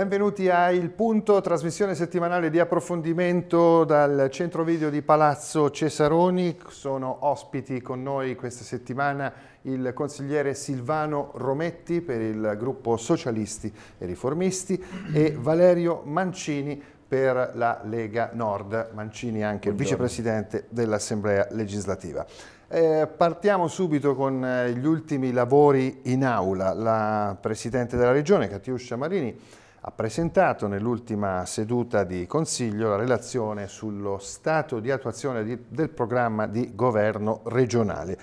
Benvenuti a Il Punto, trasmissione settimanale di approfondimento dal centro video di Palazzo Cesaroni. Sono ospiti con noi questa settimana il consigliere Silvano Rometti per il gruppo Socialisti e Riformisti e Valerio Mancini per la Lega Nord. Mancini è anche il vicepresidente dell'Assemblea legislativa. Eh, partiamo subito con eh, gli ultimi lavori in aula. La Presidente della Regione, Catiuscia Marini, ha presentato nell'ultima seduta di Consiglio la relazione sullo stato di attuazione di, del programma di governo regionale.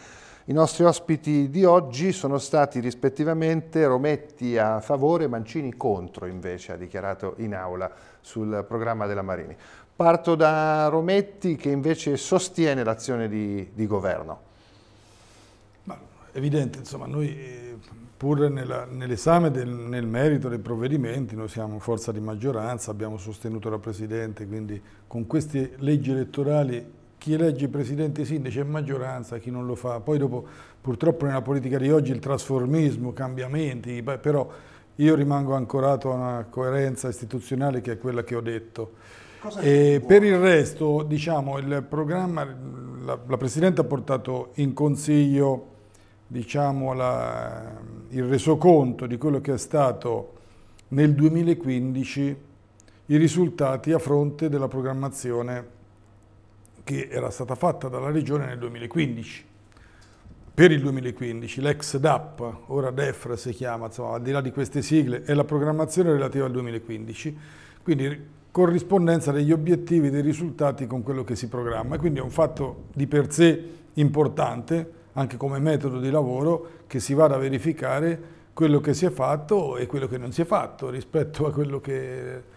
I nostri ospiti di oggi sono stati rispettivamente Rometti a favore e Mancini contro invece, ha dichiarato in aula sul programma della Marini. Parto da Rometti che invece sostiene l'azione di, di, governo. Ma, evidente, insomma, noi eh, pur nell'esame nel merito dei provvedimenti, noi siamo forza di maggioranza, abbiamo sostenuto la Presidente, quindi con queste leggi elettorali chi elegge Presidente, Sindaci è maggioranza, chi non lo fa. Poi dopo purtroppo nella politica di oggi il trasformismo, cambiamenti, però io rimango ancorato a una coerenza istituzionale che è quella che ho detto. per il resto, diciamo, il programma, la, la Presidente ha portato in consiglio diciamo, la, il resoconto di quello che è stato nel 2015 i risultati a fronte della programmazione che era stata fatta dalla Regione nel 2015. Per il 2015, l'ex DAP, ora DEFRA si chiama, insomma, al di là di queste sigle, è la programmazione relativa al 2015, quindi corrispondenza degli obiettivi, e dei risultati con quello che si programma. Quindi è un fatto di per sé importante, anche come metodo di lavoro, che si vada a verificare quello che si è fatto e quello che non si è fatto rispetto a quello che...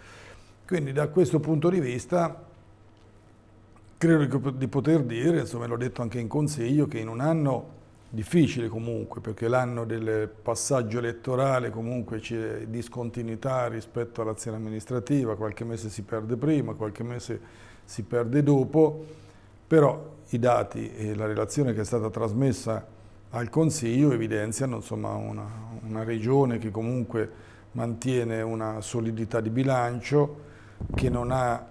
Quindi da questo punto di vista credo di poter dire, insomma l'ho detto anche in consiglio, che in un anno difficile comunque, perché l'anno del passaggio elettorale comunque c'è discontinuità rispetto all'azione amministrativa, qualche mese si perde prima, qualche mese si perde dopo, però i dati e la relazione che è stata trasmessa al Consiglio evidenziano insomma, una, una regione che comunque mantiene una solidità di bilancio, che non ha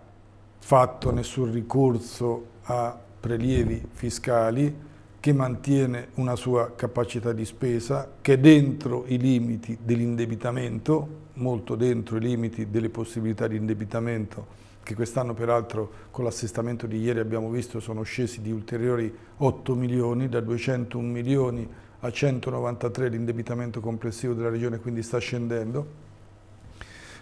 fatto nessun ricorso a prelievi fiscali, che mantiene una sua capacità di spesa, che è dentro i limiti dell'indebitamento, molto dentro i limiti delle possibilità di indebitamento che quest'anno peraltro con l'assestamento di ieri abbiamo visto sono scesi di ulteriori 8 milioni, da 201 milioni a 193 l'indebitamento complessivo della regione, quindi sta scendendo,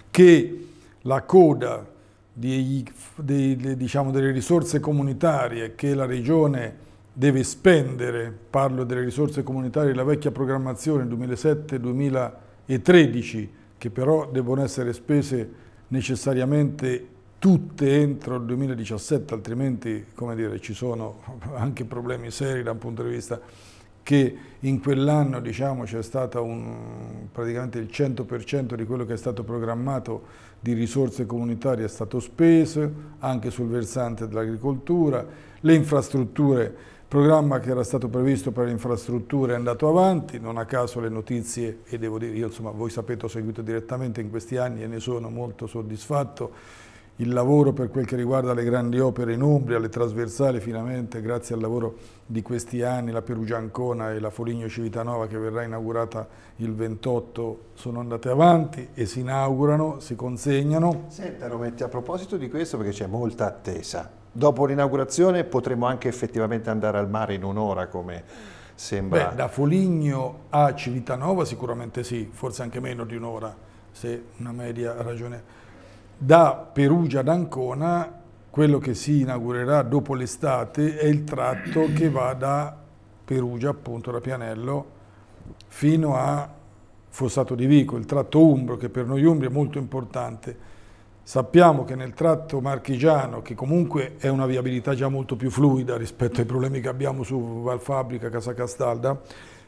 che la coda dei, dei, diciamo, delle risorse comunitarie che la regione deve spendere, parlo delle risorse comunitarie della vecchia programmazione 2007-2013, che però devono essere spese necessariamente tutte entro il 2017, altrimenti dire, ci sono anche problemi seri da un punto di vista che in quell'anno diciamo, c'è stato un, praticamente il 100% di quello che è stato programmato di risorse comunitarie è stato speso, anche sul versante dell'agricoltura, le infrastrutture, il programma che era stato previsto per le infrastrutture è andato avanti, non a caso le notizie, e devo dire, io insomma voi sapete ho seguito direttamente in questi anni e ne sono molto soddisfatto, il lavoro per quel che riguarda le grandi opere in Umbria, le trasversali finalmente, grazie al lavoro di questi anni, la Perugiancona e la Foligno Civitanova che verrà inaugurata il 28 sono andate avanti e si inaugurano, si consegnano. Senta Rometti, a proposito di questo perché c'è molta attesa, dopo l'inaugurazione potremo anche effettivamente andare al mare in un'ora come sembra. Beh, da Foligno a Civitanova sicuramente sì, forse anche meno di un'ora, se una media ragione da Perugia ad Ancona quello che si inaugurerà dopo l'estate è il tratto che va da Perugia, appunto da Pianello, fino a Fossato di Vico, il tratto umbro che per noi umbri è molto importante. Sappiamo che nel tratto marchigiano, che comunque è una viabilità già molto più fluida rispetto ai problemi che abbiamo su Valfabbrica, Casa Castalda,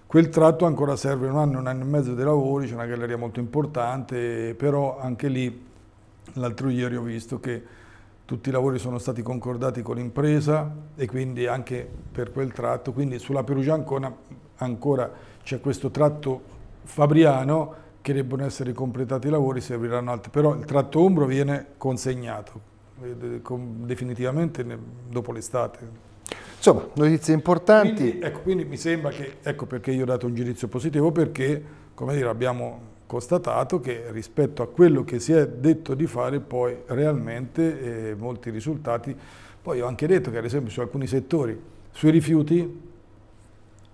quel tratto ancora serve un anno, un anno e mezzo di lavori, c'è una galleria molto importante, però anche lì L'altro ieri ho visto che tutti i lavori sono stati concordati con l'impresa e quindi anche per quel tratto, quindi sulla Perugia ancora, ancora c'è questo tratto fabriano che debbono essere completati i lavori, serviranno altri, però il tratto ombro viene consegnato definitivamente dopo l'estate. Insomma, notizie importanti. Quindi, ecco, quindi mi sembra che, ecco perché io ho dato un giudizio positivo, perché come dire, abbiamo constatato che rispetto a quello che si è detto di fare poi realmente eh, molti risultati. Poi ho anche detto che ad esempio su alcuni settori, sui rifiuti,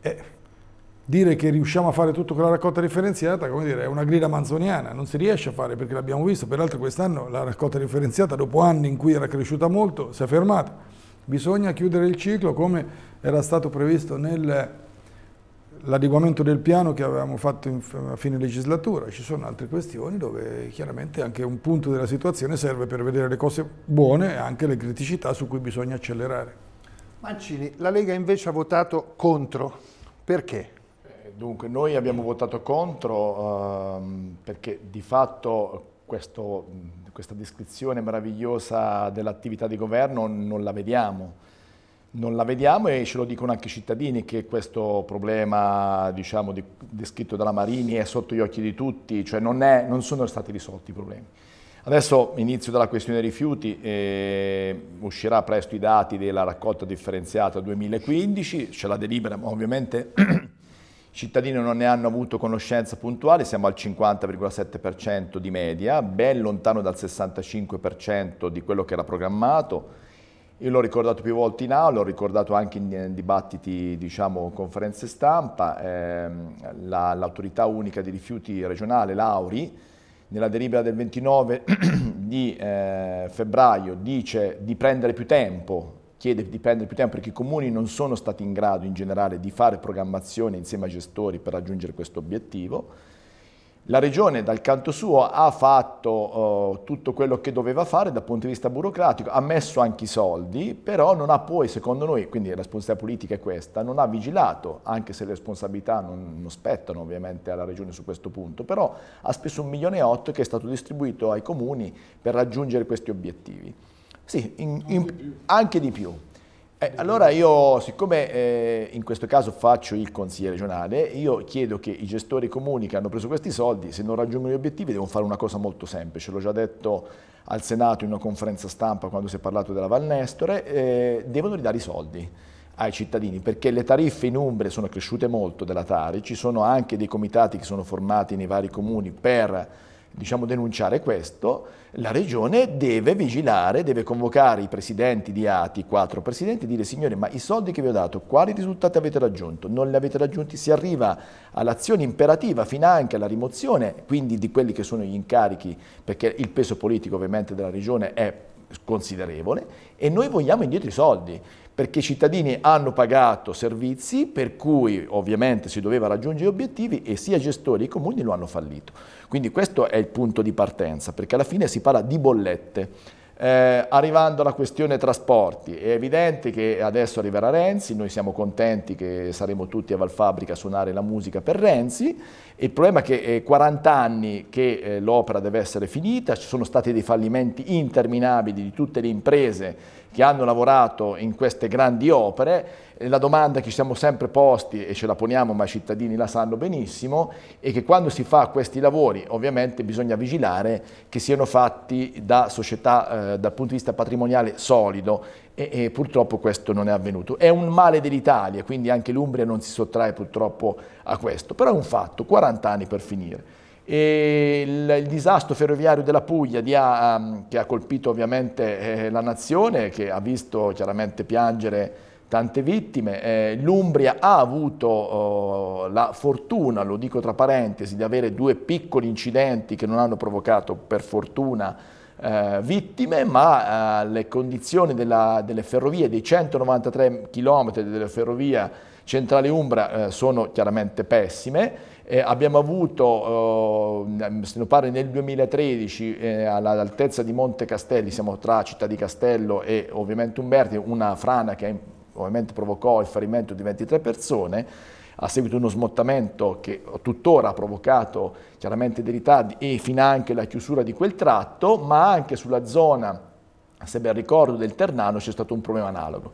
eh, dire che riusciamo a fare tutto con la raccolta differenziata dire, è una grida manzoniana, non si riesce a fare perché l'abbiamo visto, peraltro quest'anno la raccolta differenziata dopo anni in cui era cresciuta molto si è fermata. Bisogna chiudere il ciclo come era stato previsto nel l'adeguamento del piano che avevamo fatto a fine legislatura, ci sono altre questioni dove chiaramente anche un punto della situazione serve per vedere le cose buone e anche le criticità su cui bisogna accelerare. Mancini, la Lega invece ha votato contro, perché? Eh, dunque, noi abbiamo votato contro ehm, perché di fatto questo, questa descrizione meravigliosa dell'attività di governo non la vediamo non la vediamo e ce lo dicono anche i cittadini che questo problema diciamo, di, descritto dalla Marini è sotto gli occhi di tutti, cioè non, è, non sono stati risolti i problemi. Adesso inizio dalla questione dei rifiuti, eh, uscirà presto i dati della raccolta differenziata 2015, c'è la delibera, ma ovviamente i cittadini non ne hanno avuto conoscenza puntuale, siamo al 50,7% di media, ben lontano dal 65% di quello che era programmato, io l'ho ricordato più volte in aula, l'ho ricordato anche in eh, dibattiti, diciamo, conferenze stampa, ehm, l'autorità la, unica di rifiuti regionale, l'Auri, nella delibera del 29 di eh, febbraio dice di prendere più tempo, chiede di prendere più tempo perché i comuni non sono stati in grado in generale di fare programmazione insieme ai gestori per raggiungere questo obiettivo la regione dal canto suo ha fatto eh, tutto quello che doveva fare dal punto di vista burocratico, ha messo anche i soldi, però non ha poi, secondo noi, quindi la responsabilità politica è questa, non ha vigilato, anche se le responsabilità non, non spettano ovviamente alla regione su questo punto, però ha speso un milione e otto che è stato distribuito ai comuni per raggiungere questi obiettivi. Sì, in, in, anche di più. Eh, allora io, siccome eh, in questo caso faccio il consigliere regionale, io chiedo che i gestori comuni che hanno preso questi soldi, se non raggiungono gli obiettivi, devono fare una cosa molto semplice. L'ho già detto al Senato in una conferenza stampa quando si è parlato della Valnestore, eh, devono ridare i soldi ai cittadini perché le tariffe in Umbria sono cresciute molto della Tari, ci sono anche dei comitati che sono formati nei vari comuni per diciamo, denunciare questo, la Regione deve vigilare, deve convocare i presidenti di ATI, quattro presidenti, e dire signore ma i soldi che vi ho dato, quali risultati avete raggiunto? Non li avete raggiunti? Si arriva all'azione imperativa fino anche alla rimozione, quindi di quelli che sono gli incarichi, perché il peso politico ovviamente della Regione è considerevole e noi vogliamo indietro i soldi perché i cittadini hanno pagato servizi per cui ovviamente si doveva raggiungere obiettivi e sia gestori che comuni lo hanno fallito. Quindi questo è il punto di partenza perché alla fine si parla di bollette. Eh, arrivando alla questione trasporti, è evidente che adesso arriverà Renzi, noi siamo contenti che saremo tutti a Valfabbrica a suonare la musica per Renzi, il problema è che è 40 anni che eh, l'opera deve essere finita, ci sono stati dei fallimenti interminabili di tutte le imprese che hanno lavorato in queste grandi opere, eh, la domanda che ci siamo sempre posti e ce la poniamo ma i cittadini la sanno benissimo è che quando si fa questi lavori ovviamente bisogna vigilare che siano fatti da società eh, dal punto di vista patrimoniale solido e, e, purtroppo questo non è avvenuto. È un male dell'Italia, quindi anche l'Umbria non si sottrae purtroppo a questo, però è un fatto, 40 anni per finire. E il, il, disastro ferroviario della Puglia ha, um, che ha colpito ovviamente eh, la nazione, che ha visto chiaramente piangere tante vittime. Eh, L'Umbria ha avuto oh, la fortuna, lo dico tra parentesi, di avere due piccoli incidenti che non hanno provocato per fortuna eh, vittime, ma eh, le condizioni della, delle ferrovie, dei 193 km della ferrovia centrale Umbra eh, sono chiaramente pessime eh, abbiamo avuto, eh, se non pare nel 2013, eh, all'altezza di Monte Castelli, siamo tra Città di Castello e ovviamente Umberti, una frana che ovviamente provocò il ferimento di 23 persone, a seguito di uno smottamento che tuttora ha provocato chiaramente dei ritardi e fino anche la chiusura di quel tratto, ma anche sulla zona, se ben ricordo, del Ternano c'è stato un problema analogo.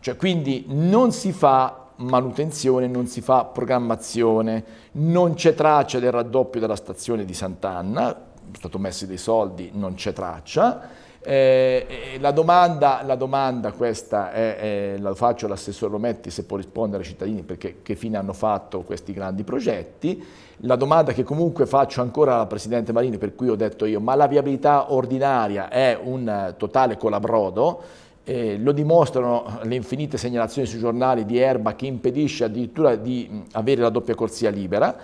Cioè, quindi non si fa manutenzione, non si fa programmazione, non c'è traccia del raddoppio della stazione di Sant'Anna, sono stati messi dei soldi, non c'è traccia. Eh, la, domanda, la, domanda, questa è, eh, la faccio all'assessore Rometti se può rispondere ai cittadini perché che fine hanno fatto questi grandi progetti. La domanda che comunque faccio ancora alla Presidente Marini per cui ho detto io, ma la viabilità ordinaria è un totale colabrodo? Eh, lo dimostrano le infinite segnalazioni sui giornali di erba che impedisce addirittura di avere la doppia corsia libera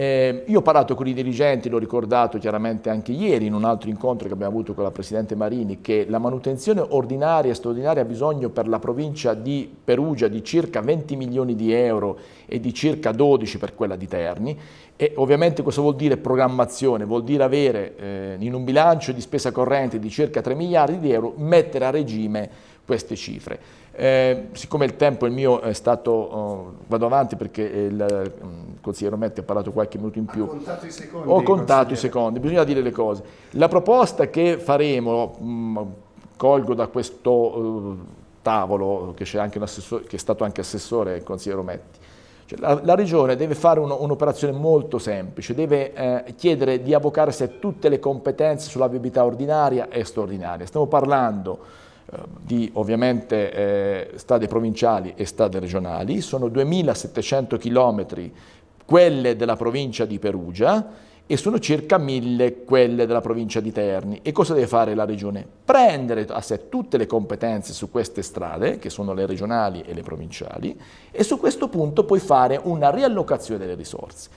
eh, io ho parlato con i dirigenti, l'ho ricordato chiaramente anche ieri in un altro incontro che abbiamo avuto con la Presidente Marini, che la manutenzione ordinaria e straordinaria ha bisogno per la provincia di Perugia di circa 20 milioni di euro e di circa 12 per quella di Terni e ovviamente cosa vuol dire programmazione? Vuol dire avere eh, in un bilancio di spesa corrente di circa 3 miliardi di euro, mettere a regime queste cifre. Eh, siccome il tempo il mio è stato, oh, vado avanti perché il mh, mm, consigliere Ometti ha parlato qualche minuto in più. Ho contato i secondi. bisogna dire le cose. La proposta che faremo, mh, mm, colgo da questo uh, tavolo che, che, è stato anche assessore il consigliere Ometti, cioè, la, la, regione deve fare un'operazione un molto semplice, deve eh, chiedere di avvocarsi a tutte le competenze sulla viabilità ordinaria e straordinaria. Stiamo parlando di ovviamente eh, strade provinciali e strade regionali, sono 2.700 km quelle della provincia di Perugia e sono circa 1.000 quelle della provincia di Terni. E cosa deve fare la regione? Prendere a sé tutte le competenze su queste strade, che sono le regionali e le provinciali, e su questo punto poi fare una riallocazione delle risorse.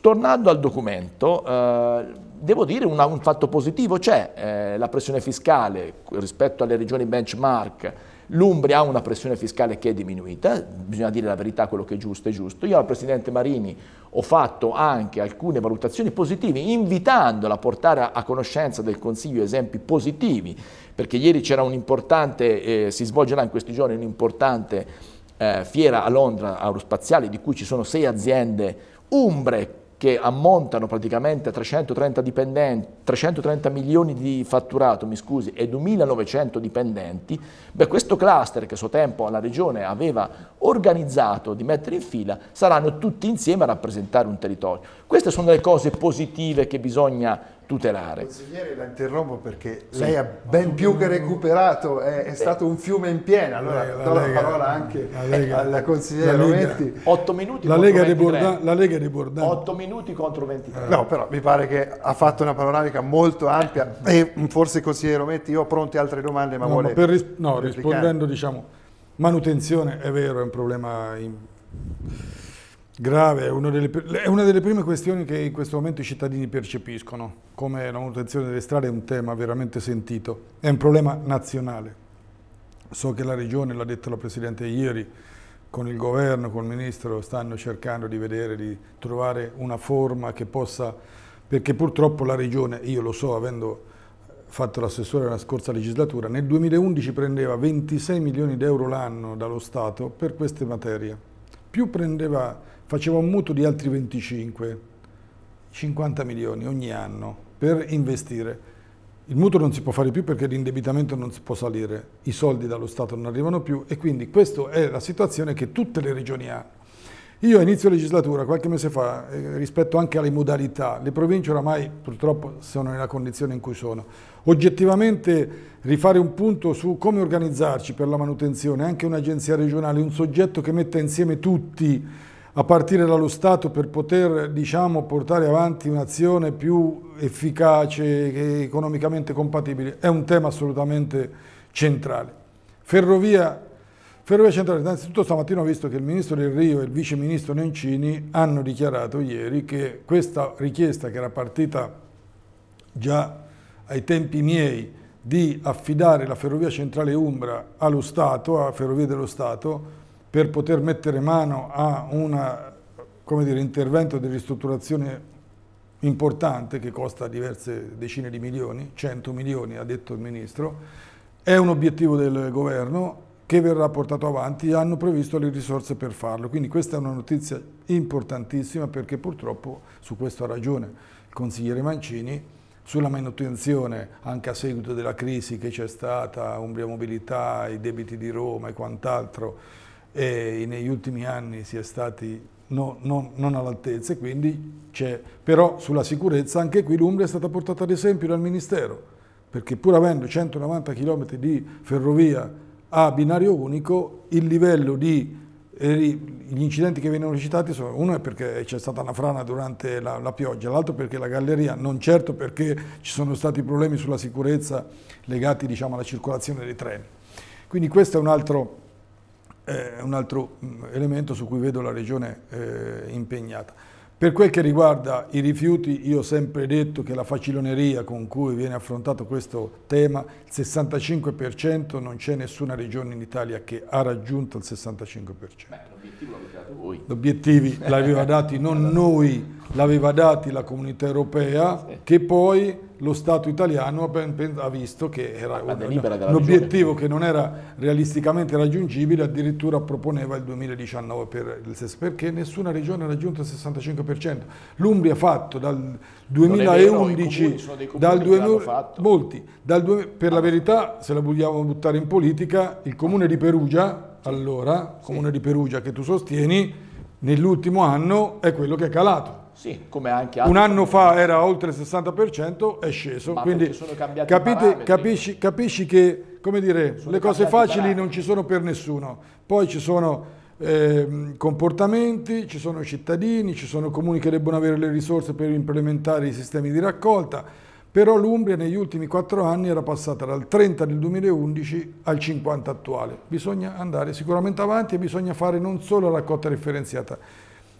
Tornando al documento, eh, devo dire una, un fatto positivo c'è, eh, la pressione fiscale rispetto alle regioni benchmark, l'Umbria ha una pressione fiscale che è diminuita, bisogna dire la verità, quello che è giusto è giusto. Io al Presidente Marini ho fatto anche alcune valutazioni positive, invitandola a portare a conoscenza del Consiglio esempi positivi, perché ieri c'era un importante, eh, si svolgerà in questi giorni un importante eh, fiera a Londra aerospaziale di cui ci sono sei aziende umbre che ammontano praticamente a 330, 330 milioni di fatturato scusi, e 2.900 dipendenti, beh, questo cluster che a suo tempo la Regione aveva organizzato di mettere in fila saranno tutti insieme a rappresentare un territorio. Queste sono le cose positive che bisogna tutelare. Consigliere, la interrompo perché sì. lei ha ben più che recuperato, è, è eh. stato un fiume in piena, allora la do Lega, la parola anche Lega, alla consigliera Rometti. 8 minuti la Lega, Bordan, la Lega di Bordano. 8 minuti contro 23. No, però mi pare che ha fatto una panoramica molto ampia e forse il consigliere Rometti, io ho pronte altre domande, ma no, vuole... Ma per ris no, replicare. rispondendo diciamo, manutenzione è vero, è un problema... In Grave, è una, delle, è una, delle, prime questioni che in questo momento i cittadini percepiscono, come la manutenzione delle strade è un tema veramente sentito, è un problema nazionale. So che la Regione, l'ha detto la Presidente ieri, con il Governo, con il Ministro, stanno cercando di vedere, di trovare una forma che possa, perché purtroppo la Regione, io lo so, avendo fatto l'assessore nella scorsa legislatura, nel 2011 prendeva 26 milioni di euro l'anno dallo Stato per queste materie più prendeva, faceva un mutuo di altri 25, 50 milioni ogni anno per investire. Il mutuo non si può fare più perché l'indebitamento non si può salire, i soldi dallo Stato non arrivano più e quindi questa è la situazione che tutte le regioni hanno. Io a inizio legislatura, qualche mese fa, eh, rispetto anche alle modalità, le province oramai purtroppo sono nella condizione in cui sono. Oggettivamente rifare un punto su come organizzarci per la manutenzione, anche un'agenzia regionale, un soggetto che metta insieme tutti a partire dallo Stato per poter diciamo, portare avanti un'azione più efficace e economicamente compatibile è un tema assolutamente centrale. Ferrovia Ferrovie Centrale, innanzitutto stamattina ho visto che il ministro Del Rio e il vice ministro Nencini hanno dichiarato ieri che questa richiesta che era partita già ai tempi miei di affidare la Ferrovia Centrale Umbra allo Stato, a Ferrovie dello Stato, per poter mettere mano a un intervento di ristrutturazione importante che costa diverse decine di milioni, 100 milioni ha detto il Ministro, è un obiettivo del governo che verrà portato avanti, hanno previsto le risorse per farlo. Quindi questa è una notizia importantissima perché purtroppo su questo ha ragione il consigliere Mancini, sulla manutenzione anche a seguito della crisi che c'è stata, Umbria Mobilità, i debiti di Roma e quant'altro, negli ultimi anni si è stati no, no, non all'altezza, quindi c'è. Però sulla sicurezza anche qui l'Umbria è stata portata ad esempio dal Ministero, perché pur avendo 190 km di ferrovia a binario unico il livello di eh, gli incidenti che vengono citati sono uno è perché c'è stata una frana durante la, la pioggia, l'altro perché la galleria, non certo perché ci sono stati problemi sulla sicurezza legati diciamo, alla circolazione dei treni. Quindi questo è un altro, eh, un altro mm, elemento su cui vedo la Regione eh, impegnata. Per quel che riguarda i rifiuti, io ho sempre detto che la faciloneria con cui viene affrontato questo tema, il 65%, non c'è nessuna regione in Italia che ha raggiunto il 65%. L'obiettivo l'avete dato voi. L'obiettivo l'aveva dato non noi l'aveva dati la comunità europea sì. che poi lo Stato italiano ha visto che era un obiettivo che non era realisticamente raggiungibile, addirittura proponeva il 2019 per il SES, perché nessuna regione ha raggiunto il 65%. L'Umbria ha fatto dal 2011, vero, comuni, dal 2000, fatto. molti, dal 2000, per ah. la verità se la vogliamo buttare in politica, il comune di Perugia, allora, sì. comune di Perugia che tu sostieni, nell'ultimo anno è quello che è calato sì, come anche altri. Un anno fa era oltre il 60%, è sceso. Ma quindi sono cambiati capite, capisci, capisci, che dire, le cose facili non ci sono per nessuno. Poi ci sono eh, comportamenti, ci sono cittadini, ci sono comuni che debbono avere le risorse per implementare i sistemi di raccolta. Però l'Umbria negli ultimi quattro anni era passata dal 30 del 2011 al 50 attuale. Bisogna andare sicuramente avanti e bisogna fare non solo la raccolta differenziata,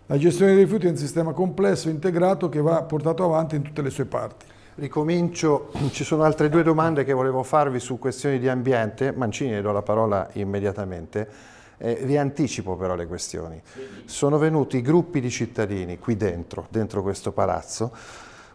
la gestione dei rifiuti è un sistema complesso, integrato, che va portato avanti in tutte le sue parti. Ricomincio, ci sono altre due domande che volevo farvi su questioni di ambiente, Mancini le do la parola immediatamente, eh, vi anticipo però le questioni. Sono venuti gruppi di cittadini qui dentro, dentro questo palazzo,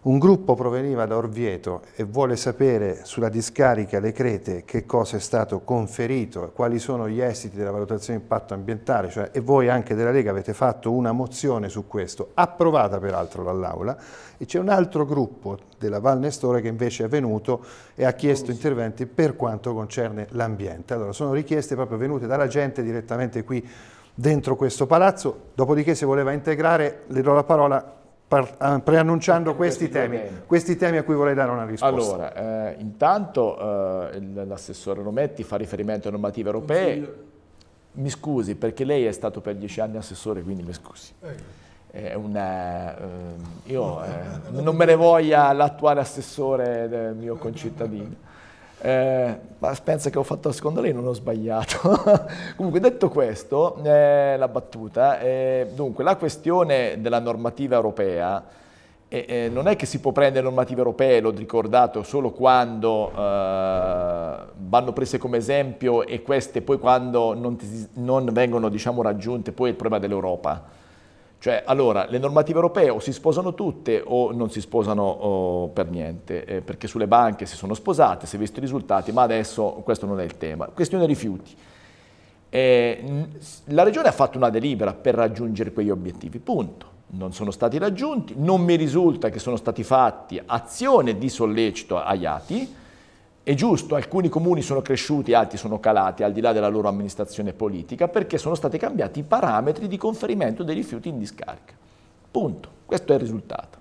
un gruppo proveniva da Orvieto e vuole sapere sulla discarica Le Crete che cosa è stato conferito, quali sono gli esiti della valutazione di impatto ambientale, cioè, e voi anche della Lega avete fatto una mozione su questo, approvata peraltro dall'Aula, e c'è un altro gruppo della Val Nestore che invece è venuto e ha chiesto interventi per quanto concerne l'ambiente. Allora, sono richieste proprio venute dalla gente direttamente qui dentro questo palazzo, dopodiché se voleva integrare le do la parola eh, preannunciando questi, questi temi, temi, questi temi a cui vorrei dare una risposta. Allora, eh, intanto eh, l'assessore Rometti fa riferimento alle normative europee. Mi scusi, perché lei è stato per dieci anni assessore, quindi mi scusi. Eh. Una, ehm, io, eh, non me ne voglia l'attuale assessore del mio concittadino. Eh, ma pensa che ho fatto, secondo lei non ho sbagliato. Comunque detto questo, eh, la battuta, eh, dunque la questione della normativa europea eh, non è che si può prendere normative europee, l'ho ricordato, solo quando eh, vanno prese come esempio e queste poi quando non, non vengono diciamo, raggiunte, poi è il problema dell'Europa. Cioè, allora, le normative europee o si sposano tutte o non si sposano oh, per niente, eh, perché sulle banche si sono sposate, si è visto i risultati, ma adesso questo non è il tema. Questione rifiuti. Eh, la Regione ha fatto una delibera per raggiungere quegli obiettivi, punto. Non sono stati raggiunti, non mi risulta che sono stati fatti azione di sollecito agli ATI, è giusto, alcuni comuni sono cresciuti, altri sono calati, al di là della loro amministrazione politica, perché sono stati cambiati i parametri di conferimento dei rifiuti in discarica. Punto. Questo è il risultato.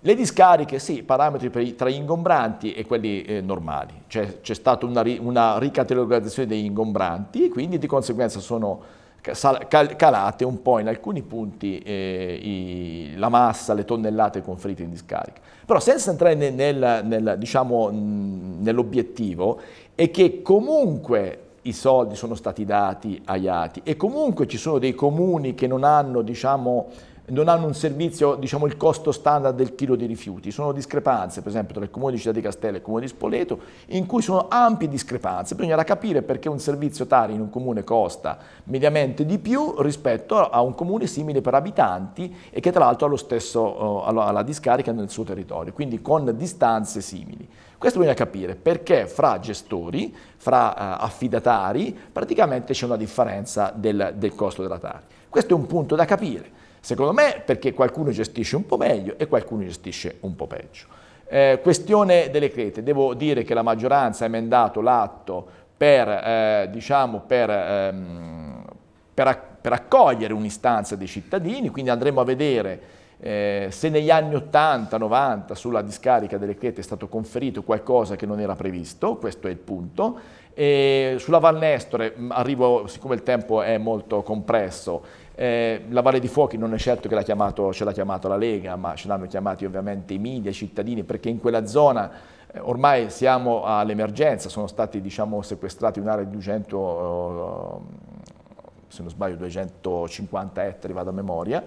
Le discariche, sì, parametri tra gli ingombranti e quelli eh, normali. C'è, stata una, una ricategorizzazione degli ingombranti e quindi di conseguenza sono calate un po' in alcuni punti eh, i, la massa, le tonnellate conferite in discarica. Però senza entrare nel, nel, nel, diciamo, nell'obiettivo è che comunque i soldi sono stati dati agli ATI e comunque ci sono dei comuni che non hanno diciamo, non hanno un servizio, diciamo il costo standard del chilo di rifiuti, sono discrepanze per esempio tra il comune di Città di Castello e il comune di Spoleto in cui sono ampie discrepanze, bisognerà capire perché un servizio tale in un comune costa mediamente di più rispetto a un comune simile per abitanti e che tra l'altro ha lo stesso, eh, alla discarica nel suo territorio, quindi con distanze simili. Questo bisogna capire perché fra gestori, fra eh, affidatari, praticamente c'è una differenza del, del costo della TARI. Questo è un punto da capire. Secondo me perché qualcuno gestisce un po' meglio e qualcuno gestisce un po' peggio. Eh, questione delle crete, devo dire che la maggioranza ha emendato l'atto per, eh, diciamo, per, ehm, per, per accogliere un'istanza dei cittadini, quindi andremo a vedere eh, se negli anni 80-90 sulla discarica delle crete è stato conferito qualcosa che non era previsto, questo è il punto, e sulla Val Nestore, eh, arrivo, siccome il tempo è molto compresso, eh, la Valle di Fuochi non è certo che l'ha chiamato, ce l'ha chiamato la Lega, ma ce l'hanno chiamati ovviamente i media, i cittadini, perché in quella zona eh, ormai siamo all'emergenza, sono stati diciamo, sequestrati un'area di 200, eh, se non sbaglio 250 ettari, vado a memoria,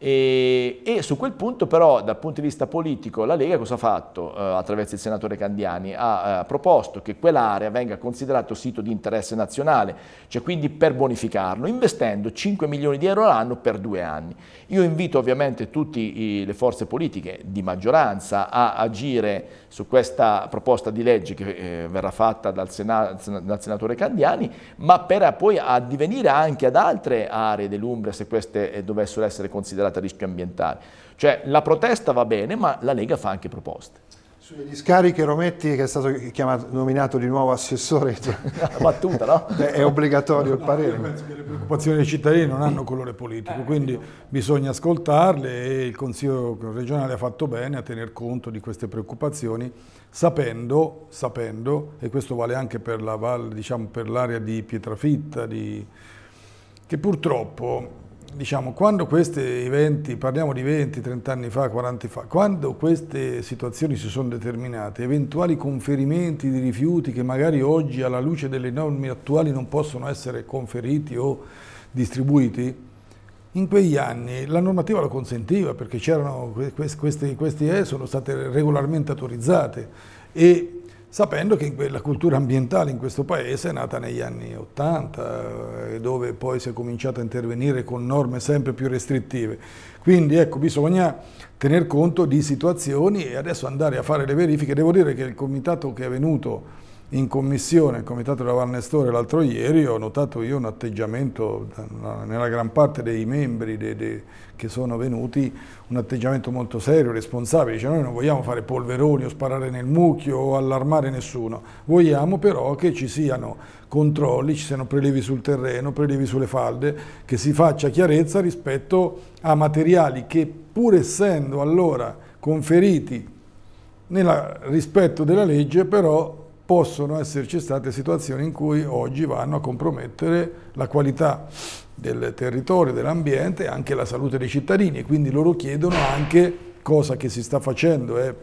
e, e, su quel punto però dal punto di vista politico la Lega cosa ha fatto eh, attraverso il senatore Candiani? Ha eh, proposto che quell'area venga considerato sito di interesse nazionale, cioè quindi per bonificarlo, investendo 5 milioni di euro all'anno per due anni. Io invito ovviamente tutte le forze politiche di maggioranza a agire su questa proposta di legge che eh, verrà fatta dal, Sena dal, senatore Candiani, ma per poi addivenire anche ad altre aree dell'Umbria se queste eh, dovessero essere considerate a rischio ambientale. Cioè la protesta va bene, ma la Lega fa anche proposte sugli scarichi Rometti, che è stato chiamato, nominato di nuovo assessore, La battuta, no? è obbligatorio il parere. No, penso che le preoccupazioni dei cittadini non hanno colore politico, eh, quindi no. bisogna ascoltarle e il Consiglio regionale ha fatto bene a tener conto di queste preoccupazioni, sapendo, sapendo e questo vale anche per diciamo, l'area la diciamo, di Pietrafitta, di, che purtroppo diciamo, quando questi eventi, parliamo di 20, 30 anni fa, 40 anni fa, quando queste situazioni si sono determinate, eventuali conferimenti di rifiuti che magari oggi alla luce delle norme attuali non possono essere conferiti o distribuiti, in quegli anni la normativa lo consentiva perché queste, queste E sono state regolarmente autorizzate e sapendo che la cultura ambientale in questo paese è nata negli anni Ottanta, eh, dove poi si è cominciato a intervenire con norme sempre più restrittive. Quindi ecco, bisogna tener conto di situazioni e adesso andare a fare le verifiche. Devo dire che il comitato che è venuto in commissione, il comitato della Valnestore l'altro ieri, ho notato io un atteggiamento, eh, nella gran parte dei membri de, de, che sono venuti, un atteggiamento molto serio, responsabile. Dice, noi non vogliamo fare polveroni o sparare nel mucchio o allarmare nessuno, vogliamo però che ci siano controlli, ci siano prelievi sul terreno, prelievi sulle falde, che si faccia chiarezza rispetto a materiali che pur essendo allora conferiti nel rispetto della legge però possono esserci state situazioni in cui oggi vanno a compromettere la qualità del territorio, dell'ambiente e anche la salute dei cittadini. Quindi loro chiedono anche, cosa che si sta facendo, è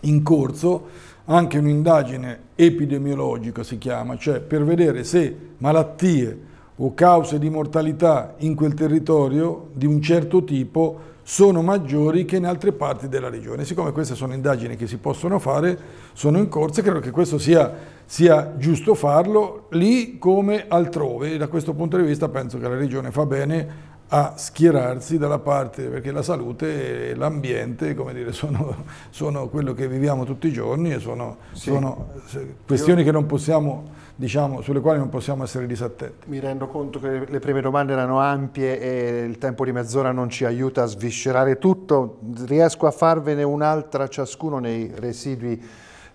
in corso, anche un'indagine epidemiologica si chiama, cioè per vedere se malattie o cause di mortalità in quel territorio di un certo tipo sono maggiori che in altre parti della regione. Siccome queste sono indagini che si possono fare, sono in corso e credo che questo sia, sia giusto farlo lì come altrove. da questo punto di vista penso che la regione fa bene a schierarsi dalla parte, perché la salute e l'ambiente sono, sono, quello che viviamo tutti i giorni e sono, sì. sono eh, questioni Io... che non possiamo diciamo, sulle quali non possiamo essere disattenti. Mi rendo conto che le prime domande erano ampie e il tempo di mezz'ora non ci aiuta a sviscerare tutto. Riesco a farvene un'altra ciascuno nei residui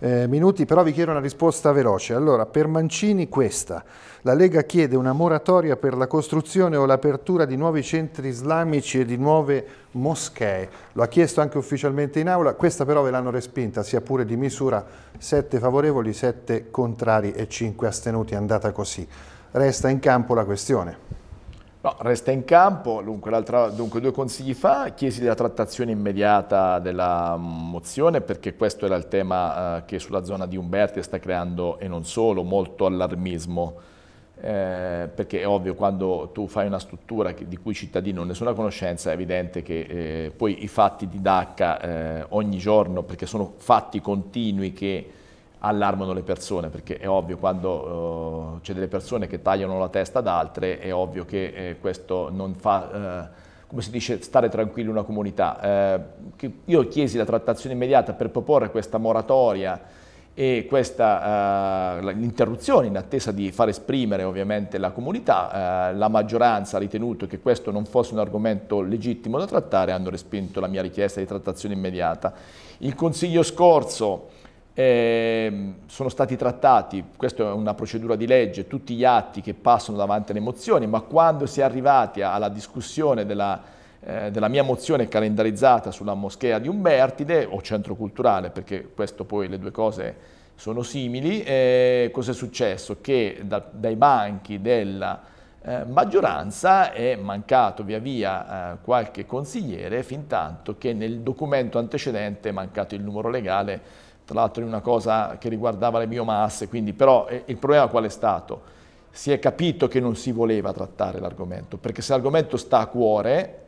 eh, minuti, però vi chiedo una risposta veloce. Allora, per Mancini questa. La Lega chiede una moratoria per la costruzione o l'apertura di nuovi centri islamici e di nuove moschee. Lo ha chiesto anche ufficialmente in aula, questa però ve l'hanno respinta, sia pure di misura 7 favorevoli, 7 contrari e 5 astenuti, è andata così. Resta in campo la questione. No, resta in campo, dunque, dunque, due consigli fa, chiesi la trattazione immediata della mozione perché questo era il tema eh, che sulla zona di Umberti sta creando, e non solo, molto allarmismo, eh, perché è ovvio quando tu fai una struttura che, di cui i cittadini non ne sono conoscenza è evidente che eh, poi i fatti di Dacca eh, ogni giorno, perché sono fatti continui che allarmano le persone, perché è ovvio quando uh, c'è delle persone che tagliano la testa ad altre, è ovvio che eh, questo non fa, eh, come si dice, stare tranquilli una comunità. Eh, io chiesi la trattazione immediata per proporre questa moratoria e questa uh, eh, interruzione in attesa di far esprimere ovviamente la comunità, uh, la maggioranza ha ritenuto che questo non fosse un argomento legittimo da trattare, hanno respinto la mia richiesta di trattazione immediata. Il Consiglio scorso eh, sono stati trattati, questa è una procedura di legge, tutti gli atti che passano davanti alle mozioni, ma quando si è arrivati alla discussione della, eh, della mia mozione calendarizzata sulla moschea di Umbertide o centro culturale, perché questo poi le due cose sono simili, eh, cosa è successo? Che da, dai banchi della eh, maggioranza è mancato via via eh, qualche consigliere fin tanto che nel documento antecedente è mancato il numero legale tra l'altro in una cosa che riguardava le biomasse, quindi però eh, il problema qual è stato? Si è capito che non si voleva trattare l'argomento, perché se l'argomento sta a cuore,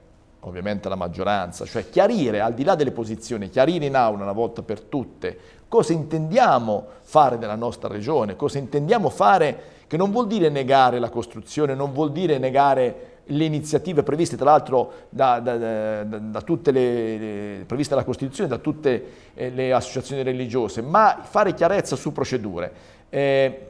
ovviamente la maggioranza, cioè chiarire al di là delle posizioni, chiarire in aula una volta per tutte cosa intendiamo fare della nostra regione, cosa intendiamo fare, che non vuol dire negare la costruzione, non vuol dire negare le iniziative previste tra l'altro da, da, da, da, tutte le, le, previste dalla Costituzione, da tutte eh, le associazioni religiose, ma fare chiarezza su procedure. Eh,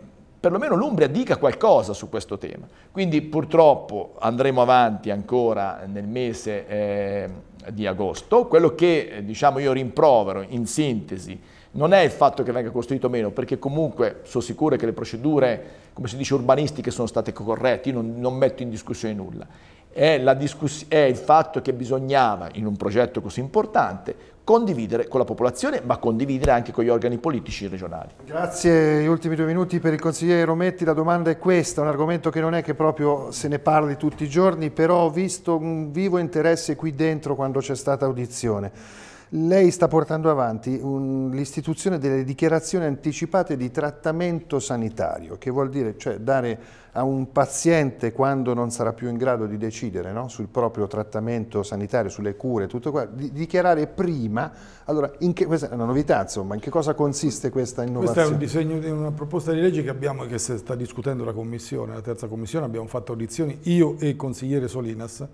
perlomeno l'Umbria dica qualcosa su questo tema. Quindi purtroppo andremo avanti ancora nel mese eh, di agosto. Quello che eh, diciamo, io rimprovero in sintesi non è il fatto che venga costruito o meno, perché comunque sono sicuro che le procedure, come si dice, urbanistiche sono state corrette, io non, non metto in discussione nulla. È, discuss è, il fatto che bisognava, in un progetto così importante, condividere con la popolazione, ma condividere anche con gli organi politici regionali. Grazie, gli ultimi due minuti per il consigliere Rometti. La domanda è questa, un argomento che non è che proprio se ne parli tutti i giorni, però ho visto un vivo interesse qui dentro quando c'è stata audizione. Lei sta portando avanti l'istituzione delle dichiarazioni anticipate di trattamento sanitario, che vuol dire cioè, dare a un paziente quando non sarà più in grado di decidere no? sul proprio trattamento sanitario, sulle cure, tutto qua, di dichiarare prima, allora che, questa è una novità insomma, in che cosa consiste questa innovazione? Questa è un disegno di una proposta di legge che abbiamo e che si sta discutendo la commissione, la terza commissione, abbiamo fatto audizioni io e il consigliere Solinas,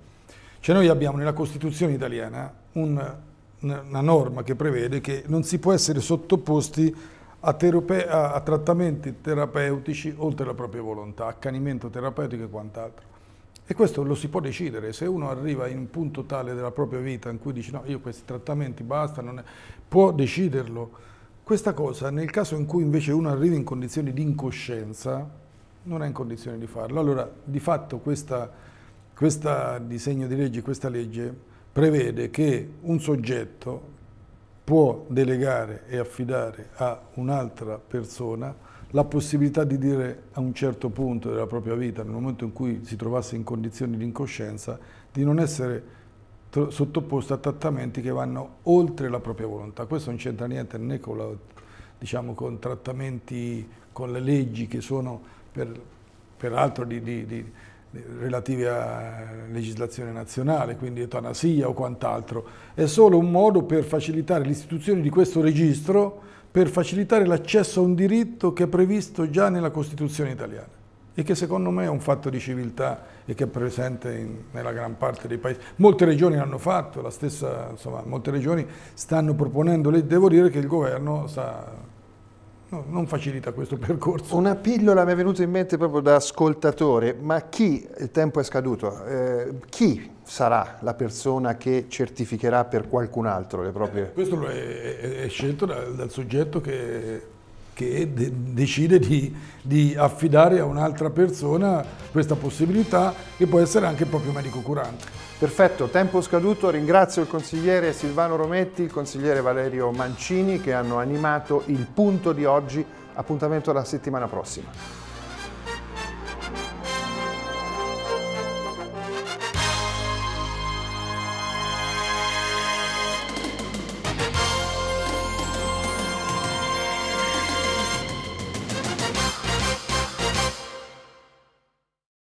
cioè noi abbiamo nella Costituzione italiana un una norma che prevede che non si può essere sottoposti a, a trattamenti terapeutici oltre la propria volontà, accanimento terapeutico e quant'altro. E questo lo si può decidere, se uno arriva in un punto tale della propria vita in cui dice no, io questi trattamenti basta, è... può deciderlo. Questa cosa nel caso in cui invece uno arriva in condizioni di incoscienza, non è in condizione di farlo. Allora, di fatto questo disegno di legge, questa legge prevede che un soggetto può delegare e affidare a un'altra persona la possibilità di dire a un certo punto della propria vita, nel momento in cui si trovasse in condizioni di incoscienza, di non essere sottoposto a trattamenti che vanno oltre la propria volontà. Questo non c'entra niente né con, la, diciamo, con, trattamenti, con le leggi che sono per, peraltro di, di, di relativi a legislazione nazionale, quindi eutanasia o quant'altro. È solo un modo per facilitare l'istituzione di questo registro, per facilitare l'accesso a un diritto che è previsto già nella Costituzione italiana e che secondo me è un fatto di civiltà e che è presente in, nella gran parte dei paesi. Molte regioni l'hanno fatto, la stessa, insomma, molte regioni stanno proponendo, devo dire che il governo sta no, non facilita questo percorso. Una pillola mi è venuta in mente proprio da ascoltatore, ma chi, il tempo è scaduto, eh, chi sarà la persona che certificherà per qualcun altro le proprie... Eh, questo è, è, è, scelto dal, dal soggetto che che de decide di, di, affidare a un'altra persona questa possibilità che può essere anche il proprio medico curante. Perfetto, tempo scaduto, ringrazio il consigliere Silvano Rometti, il consigliere Valerio Mancini che hanno animato il punto di oggi, appuntamento la settimana prossima.